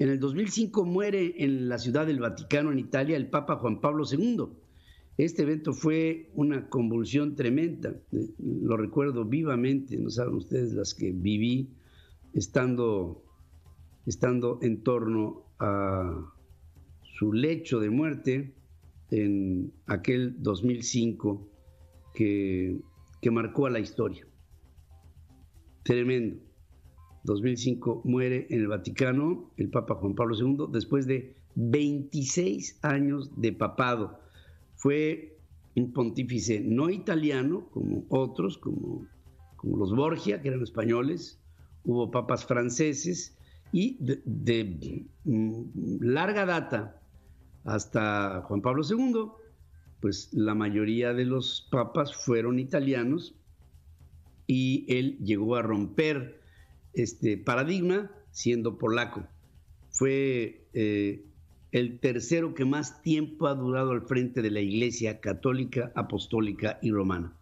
En el 2005 muere en la Ciudad del Vaticano, en Italia, el Papa Juan Pablo II. Este evento fue una convulsión tremenda, eh, lo recuerdo vivamente, no saben ustedes las que viví estando, estando en torno a su lecho de muerte en aquel 2005 que, que marcó a la historia. Tremendo. 2005 muere en el Vaticano el Papa Juan Pablo II después de 26 años de papado. Fue un pontífice no italiano, como otros, como, como los Borgia, que eran españoles, hubo papas franceses y de, de, mm, larga data hasta Juan Pablo II, pues la mayoría de los papas fueron italianos y él llegó a romper este paradigma siendo polaco. Fue eh, el tercero que más tiempo ha durado al frente de la Iglesia Católica, Apostólica y Romana.